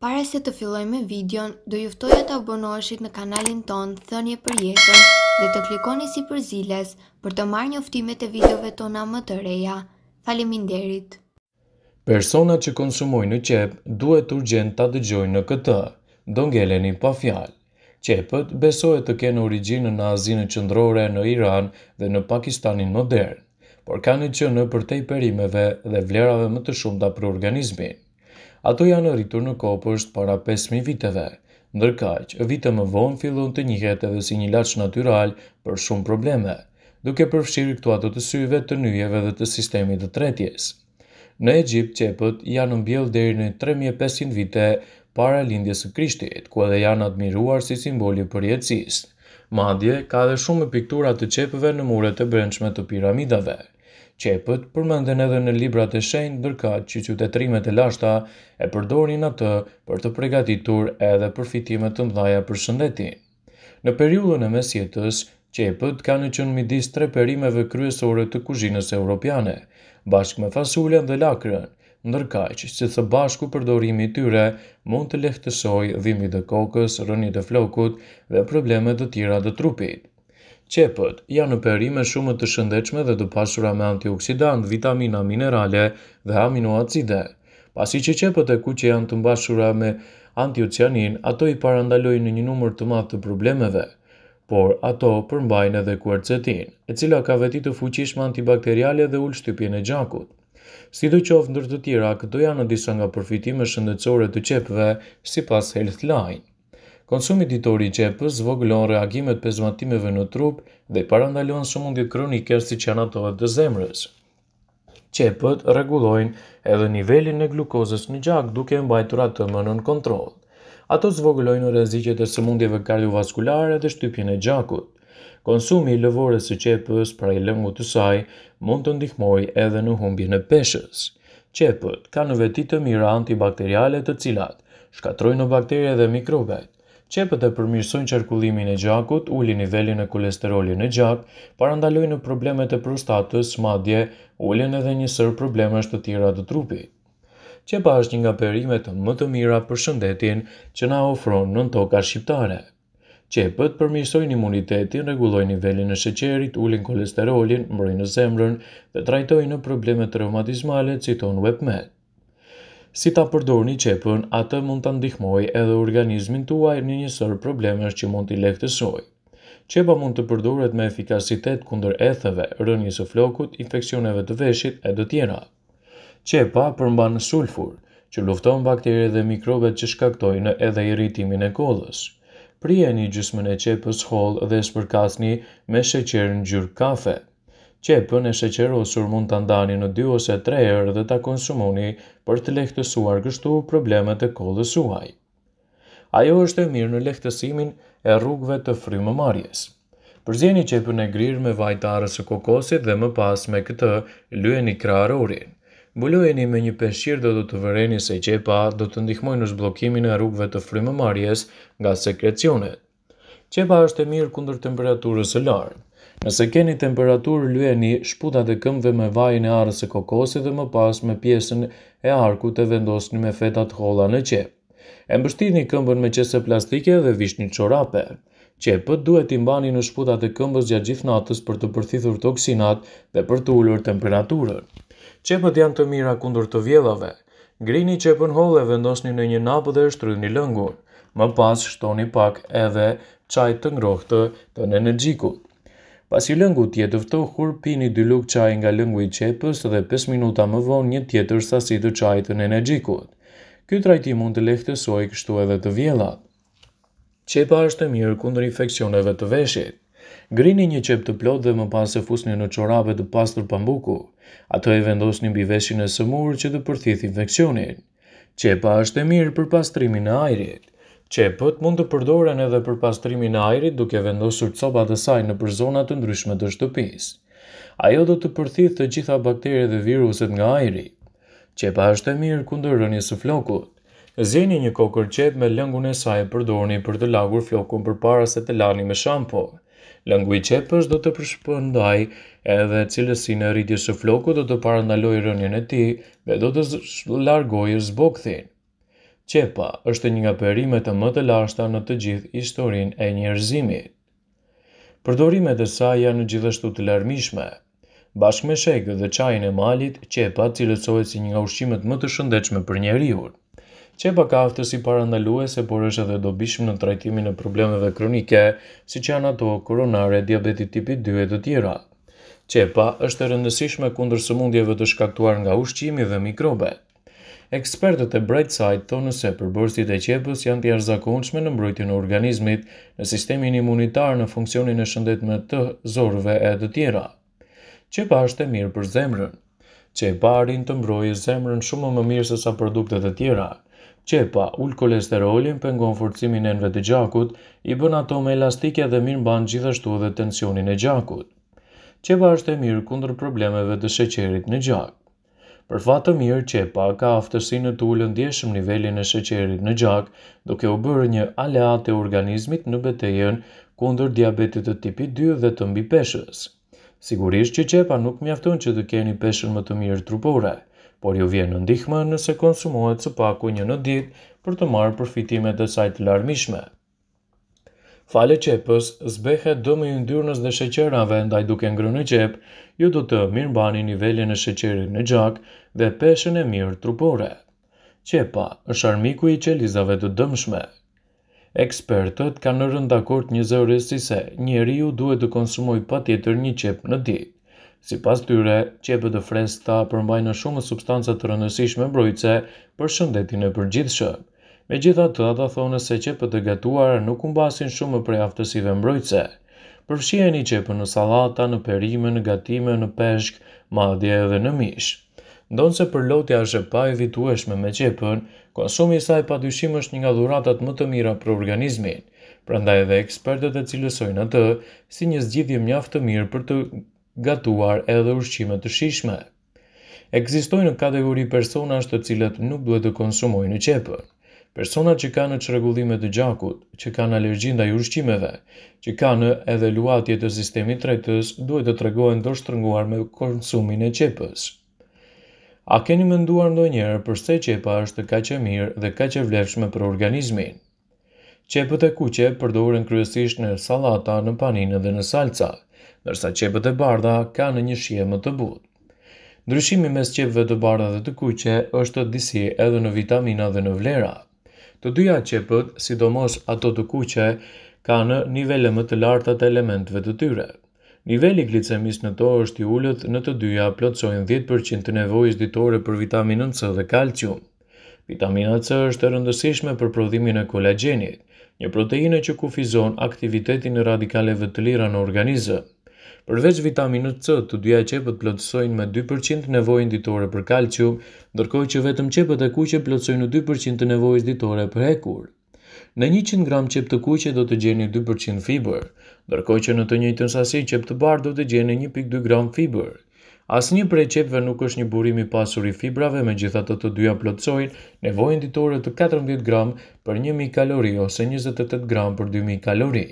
Pare se të filloj me videon, do juftoja të abonoheshit në kanalin ton Thënje për jetën dhe të klikoni si për ziles për të marrë njoftimet e videove tona më të reja. Faleminderit. Persona që konsumojnë në qep duhet urgjent ta dëgjojnë në këtë. Do ngeleni pa fjalë. Qepët besohet të kenë origjinën në Azinë Qendrore, në Iran dhe në Pakistanin modern, por kanë që në përtej perimeve dhe vlerave më të shumta për organizmin ato janë rritur në kopësht para 5.000 viteve. Ndërkaq, vite më vonë fillon të njëhet edhe si një lach natural për shumë probleme, duke përfshirë këtu ato të syve të njëjeve dhe të sistemi të tretjes. Në Egjipt, qepët janë nëmbjell deri në 3.500 vite para lindjes së krishtit, ku edhe janë admiruar si simboli për jetësis. Madje, ka dhe shumë e piktura të qepëve në muret e brendshme të piramidave qepët përmenden edhe në librat e shenjë, ndërka që qytetrimet e lashta e përdorin atë për të pregatitur edhe përfitimet të mdhaja për shëndetin. Në periullën e mesjetës, qepët ka në qënë midis tre perimeve kryesore të kuzhinës europiane, bashkë me fasulen dhe lakrën, ndërka që si të bashku përdorimi tyre mund të lehtësoj dhimi dhe kokës, rënit e flokut dhe problemet të tjera dhe trupit. Qepët janë në perime shumë të shëndechme dhe të pasura me antioksidant, vitamina, minerale dhe aminoacide. Pasi që qepët e kuqe janë të mbashura me antiocianin, ato i parandalojnë në një numër të madh të problemeve, por ato përmbajnë edhe kuercetin, e cila ka veti të fuqishme antibakteriale dhe ul shtypjen e gjakut. Si të ndër të tjera, këto janë në disa nga përfitime shëndetësore të qepëve, si pas Healthline. Konsumi ditori i qepës zvoglon reagimet pe zmatimeve në trup dhe parandalon mundit kronike si që anatohet dhe zemrës. Qepët regulojnë edhe nivelin e glukozës në gjak duke mbajtur atë më nën kontrol. Ato zvoglojnë rezikjet e sëmundjeve kardiovaskulare dhe shtypjen e gjakut. Konsumi i lëvorës së qepës i lëngu të saj mund të ndihmojë edhe në humbjen e peshës. Qepët kanë në veti të mira antibakteriale të cilat shkatrojnë në bakterje dhe mikrobet, Qepët e përmirësojnë qarkullimin e gjakut, ullin nivelin e kolesterolit në gjak, parandalojnë problemet e prostatës, madje, ullin edhe një sër probleme të tjera të trupit. Qepa është një nga perimet më të mira për shëndetin që na ofron në në toka shqiptare. Qepët përmirësojnë imunitetin, regulojnë nivelin e sheqerit, ullin kolesterolin, mbrojnë zemrën dhe trajtojnë problemet traumatizmale, citon webmed si ta përdorni qepën, atë mund të ndihmoj edhe organizmin të uaj një njësër problemesh që mund t'i lehtësoj. Qepa mund të përdoret me efikasitet kunder etheve, rënjës e flokut, infekcioneve të veshit e do tjera. Qepa përmban sulfur, që lufton bakterje dhe mikrobet që shkaktojnë edhe irritimin e kodhës. Prijeni gjysmën e qepës hollë dhe spërkasni me sheqerën gjyrë kafe qepën e sheqerosur mund të ndani në 2 ose 3 erë dhe ta konsumoni për të lehtësuar gështu problemet e kollës suaj. Ajo është e mirë në lehtësimin e rrugëve të frymë marjes. Përzjeni qepën e grirë me vajtarës e kokosit dhe më pas me këtë lueni krarë orin. Mbulojeni me një peshqir dhe do të vëreni se qepa do të ndihmoj në zblokimin e rrugëve të frymë marjes nga sekrecionet. Qepa është e mirë kundër temperaturës e lartë. Nëse keni temperaturë, lyeni shputat e këmbëve me vajin e arës e kokosi dhe më pas me pjesën e arkut e vendosni me fetat holla në qep. E një këmbën me qese plastike dhe vishni qorape. Qepët duhet i mbani në shputat e këmbës gjatë gjithnatës për të përthithur toksinat dhe për të ullur temperaturën. Qepët janë të mira kundur të vjedhave. Grini qepën holle e vendosni në një napë dhe shtrydhni lëngur. Më pas shtoni pak edhe qajt të ngrohtë të në energjikut. Pas i lëngu tjetë vëtohur, pini dy lukë qaj nga lëngu i qepës dhe 5 minuta më vonë një tjetër sasi të qaj të në energjikut. Ky rajti mund të lehtësoj kështu edhe të vjelat. Qepa është të mirë kundër infekcioneve të veshit. Grini një qep të plot dhe më pas e fusni në qorabe të pastër pambuku. Ato e vendos një biveshin e sëmur që të përthith infekcionin. Qepa është e mirë për pastrimin e ajrit. Qepët mund të përdoren edhe për pastrimin e ajrit duke vendosur copat të saj në për zonat të ndryshme të shtëpisë. Ajo do të përthith të gjitha bakterje dhe viruset nga ajri. Qepa është e mirë kundër rënjës së flokut. Zeni një kokër qep me lëngun e saj e përdorni për të lagur flokun për para se të lani me shampo. Lëngu i qepës do të përshpëndaj edhe cilësi në rritjës së flokut do të parandaloj rënjën e ti dhe do të largohi zbokthin. Qepa është një nga përrimet të më të lashta në të gjithë historin e njerëzimit. Përdorimet e saj janë gjithashtu gjithështu të lërmishme. Bashk me shekë dhe çajin e malit, qepa cilësohet si një nga ushqimet më të shëndechme për njeriur. Qepa ka aftë si parandalue se por është edhe dobishme në trajtimin e problemeve dhe kronike, si që janë ato koronare, diabetit tipi 2 dhe tjera. Qepa është rëndësishme kundër së mundjeve të shkaktuar nga ushqimi dhe mikrobet ekspertët e Brightside thonë se përbërësit e qepës janë të jarëzakonshme në mbrojtjën e organizmit, në sistemin imunitar në funksionin e shëndet me të zorëve e të tjera. Qepa është e mirë për zemrën. Qepa arin të mbrojë zemrën shumë më mirë se sa produktet e tjera. Qepa ul kolesterolin, pengon forcimin e nëve të gjakut, i bën ato me elastike dhe mirë banë gjithashtu dhe tensionin e gjakut. Qepa është e mirë kundër problemeve të sheqerit në gjakë për fatë të mirë qepa ka aftësinë të ullën djeshëm nivelin e sheqerit në gjak, duke u bërë një aleat e organizmit në betejen kundër diabetit të tipi 2 dhe të mbi peshës. Sigurisht që qepa nuk mjafton që të keni peshën më të mirë trupore, por ju vjen në ndihmë nëse konsumohet së paku një në ditë për të marrë përfitimet e sajtë larmishme. Fale qepës, zbehet dëmë i ndyrnës dhe sheqerave ndaj duke ngrë në qep, ju du të mirë bani nivelin e sheqerit në gjak dhe peshen e mirë trupore. Qepa, është armiku i qelizave të dëmshme. Ekspertët kanë në rëndakort një zërë si se njeri ju duhet të konsumoj pa tjetër një qep në ditë. Si pas tyre, qepët e fresta përmbajnë shumë substancat të rëndësishme mbrojtëse për shëndetin e përgjithshëm. Me gjitha të ata thonë se qepët të gatuar nuk umbasin shumë për aftësive mbrojtse. Përfshjeni një qepë në salata, në perime, në gatime, në peshk, madje edhe në mish. Ndonë se për lotja është pa evitueshme me qepën, konsumi saj pa dyshim është një nga dhuratat më të mira për organizmin. Pranda edhe ekspertët e cilësojnë atë si një zgjidhje mjaftë të mirë për të gatuar edhe ushqime të shishme. Ekzistojnë në kategori personash të cilët nuk duhet të konsumojnë qepën. Personat që kanë çrregullime të gjakut, që kanë alergji ndaj ushqimeve, që kanë edhe luatje të sistemit tretës, duhet të tregohen do shtërnguar me konsumin e qepës. A keni menduar ndonjëherë pse qepa është kaq e mirë dhe kaq e vlefshme për organizmin? Qepët e kuqe përdoren kryesisht në sallata, në paninë dhe në salca, ndërsa qepët e bardha kanë një shije më të butë. Ndryshimi mes qepëve të bardha dhe të kuqe është disi edhe në vitamina dhe në vlerat. Të dyja qepët, sidomos ato të kuqe, kanë nivele më të larta të të tyre. Niveli glicemis në to është i ullët në të dyja plotsojnë 10% të nevojës ditore për vitaminën C dhe kalcium. Vitamina C është rëndësishme për prodhimin e kolagenit, një proteine që kufizon aktivitetin e radikaleve të lira në organizëm. Përveç vitaminës C, të dyja qepët plotësojnë me 2% nevojën ditore për kalcium, ndërkohë që vetëm qepët e kuqe plotësojnë 2% të nevojës ditore për hekur. Në 100 gram qep të kuqe do të gjeni 2% fiber, ndërkohë që në të njëjtën sasi qep të bardhë do të gjeni 1.2 gram fiber. Asnjë prej qepëve nuk është një burim i pasur i fibrave, megjithatë të dyja plotësojnë nevojën ditore të 14 gram për 1000 kalori ose 28 gram për 2000 kalori.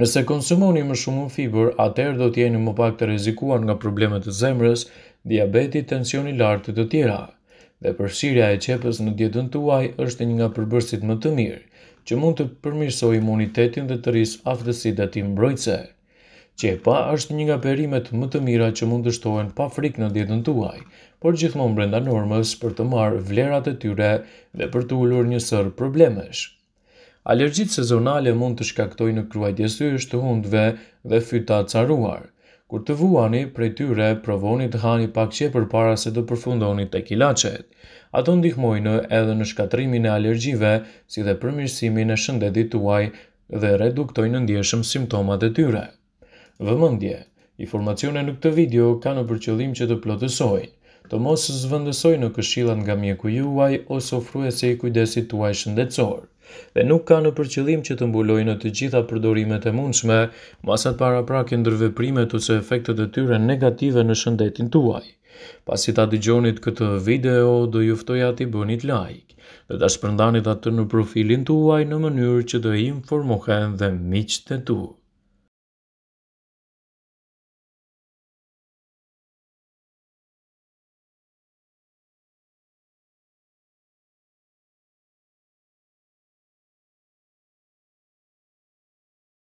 Nëse konsumoni më shumë fibër, atëherë do të jeni më pak të rrezikuar nga problemet e zemrës, diabeti, tensioni lartë të tjera. Dhe përfshirja e qepës në dietën tuaj është një nga përbërësit më të mirë që mund të përmirësojë imunitetin dhe të rrisë aftësitë e tim mbrojtëse. Qepa është një nga perimet më të mira që mund të shtohen pa frikë në dietën tuaj, por gjithmonë brenda normës për të marrë vlerat e tyre dhe për të ulur një sër problemesh. Alergjit sezonale mund të shkaktojnë në kruaj djesysh të hundve dhe fyta caruar. Kur të vuani, prej tyre, provoni të hani pak qe për para se të përfundoni të kilacet. Ato ndihmojnë edhe në shkatrimin e alergjive, si dhe përmirësimin e shëndetit tuaj dhe reduktojnë ndjeshëm simptomat e tyre. Vëmëndje, informacione në këtë video ka në përqëllim që të plotësojnë. Të mos zvëndësoj në këshilat nga mjeku juaj ose ofruese i kujdesit tuaj shëndetësorë dhe nuk ka në përqëllim që të mbulojnë të gjitha përdorimet e mundshme, masat para prake ndërveprimet ose efektet e tyre negative në shëndetin tuaj. Pasi ta dëgjonit këtë video, do juftoj ti bënit like dhe ta shpërndanit atë në profilin tuaj në mënyrë që të informohen dhe miqët e tuaj.